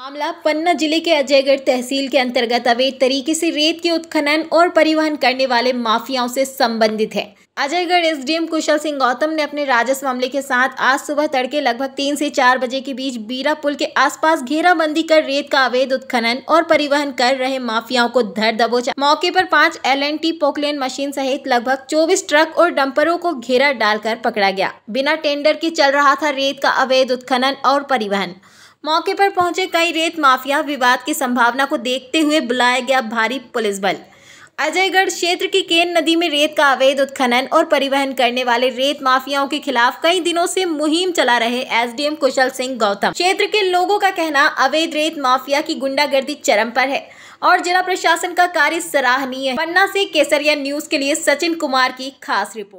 मामला पन्ना जिले के अजयगढ़ तहसील के अंतर्गत अवैध तरीके से रेत के उत्खनन और परिवहन करने वाले माफियाओं से संबंधित है अजयगढ़ एसडीएम कुशल सिंह गौतम ने अपने राजस्व मामले के साथ आज सुबह तड़के लगभग तीन से चार बजे के बीच बीरा पुल के आसपास घेराबंदी कर रेत का अवैध उत्खनन और परिवहन कर रहे माफियाओं को धर दबोचा मौके पर पांच L N T Poclain machine सहित लगभग 24 ट्रक और डंपरों को घेरा डालकर पकड़ा गया बिना टेंडर के चल रहा था रेत का अवैध उत्खनन और परिवहन मौके पर पहुंचे कई रेत माफिया विवाद की संभावना को देखते हुए बुलाया गया भारी पुलिस बल अजयगढ़ क्षेत्र की केन नदी में रेत का अवैध उत्खनन और परिवहन करने वाले रेत माफियाओं के खिलाफ कई दिनों से मुहिम चला रहे एसडीएम कुशल सिंह गौतम क्षेत्र के लोगों का कहना अवैध रेत माफिया की गुंडागर्दी चरम पर है और जिला प्रशासन का कार्य सराहनीय है पन्ना से केसरिया न्यूज के लिए सचिन कुमार की खास रिपोर्ट